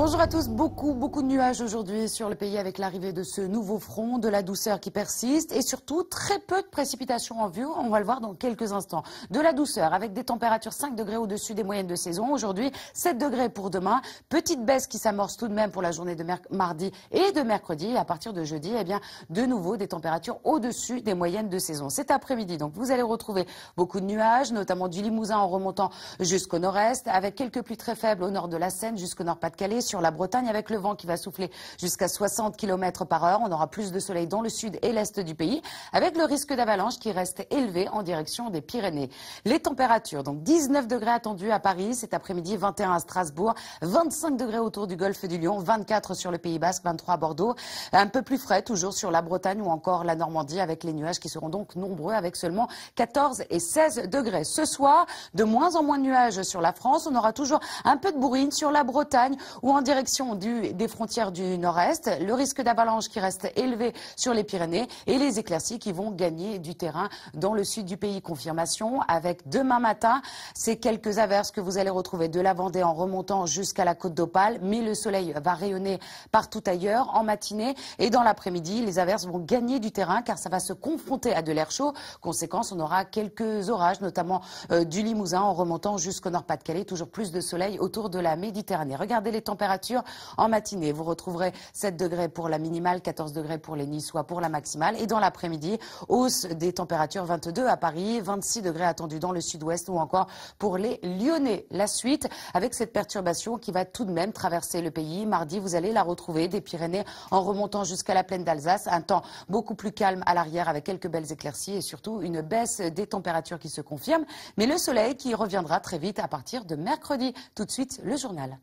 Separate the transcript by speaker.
Speaker 1: Bonjour à tous, beaucoup, beaucoup de nuages aujourd'hui sur le pays avec l'arrivée de ce nouveau front, de la douceur qui persiste et surtout très peu de précipitations en vue, on va le voir dans quelques instants. De la douceur avec des températures 5 degrés au-dessus des moyennes de saison, aujourd'hui 7 degrés pour demain, petite baisse qui s'amorce tout de même pour la journée de mardi et de mercredi et à partir de jeudi, eh bien de nouveau des températures au-dessus des moyennes de saison. Cet après-midi, donc vous allez retrouver beaucoup de nuages, notamment du Limousin en remontant jusqu'au nord-est, avec quelques pluies très faibles au nord de la Seine jusqu'au nord-Pas-de-Calais sur la Bretagne avec le vent qui va souffler jusqu'à 60 km par heure. On aura plus de soleil dans le sud et l'est du pays avec le risque d'avalanche qui reste élevé en direction des Pyrénées. Les températures, donc 19 degrés attendus à Paris cet après-midi, 21 à Strasbourg, 25 degrés autour du golfe du Lion, 24 sur le Pays Basque, 23 à Bordeaux. Un peu plus frais toujours sur la Bretagne ou encore la Normandie avec les nuages qui seront donc nombreux avec seulement 14 et 16 degrés. Ce soir, de moins en moins de nuages sur la France. On aura toujours un peu de bourrine sur la Bretagne ou en direction du, des frontières du nord-est, le risque d'avalanche qui reste élevé sur les Pyrénées et les éclaircies qui vont gagner du terrain dans le sud du pays. Confirmation avec demain matin ces quelques averses que vous allez retrouver de la Vendée en remontant jusqu'à la côte d'Opale, mais le soleil va rayonner partout ailleurs en matinée et dans l'après-midi, les averses vont gagner du terrain car ça va se confronter à de l'air chaud. Conséquence, on aura quelques orages, notamment euh, du Limousin en remontant jusqu'au Nord-Pas-de-Calais, toujours plus de soleil autour de la Méditerranée. Regardez les températures. Température en matinée. Vous retrouverez 7 degrés pour la minimale, 14 degrés pour les Niçois pour la maximale. Et dans l'après-midi, hausse des températures 22 à Paris, 26 degrés attendus dans le sud-ouest ou encore pour les Lyonnais. La suite avec cette perturbation qui va tout de même traverser le pays. Mardi, vous allez la retrouver des Pyrénées en remontant jusqu'à la plaine d'Alsace. Un temps beaucoup plus calme à l'arrière avec quelques belles éclaircies et surtout une baisse des températures qui se confirme. Mais le soleil qui reviendra très vite à partir de mercredi. Tout de suite, le journal.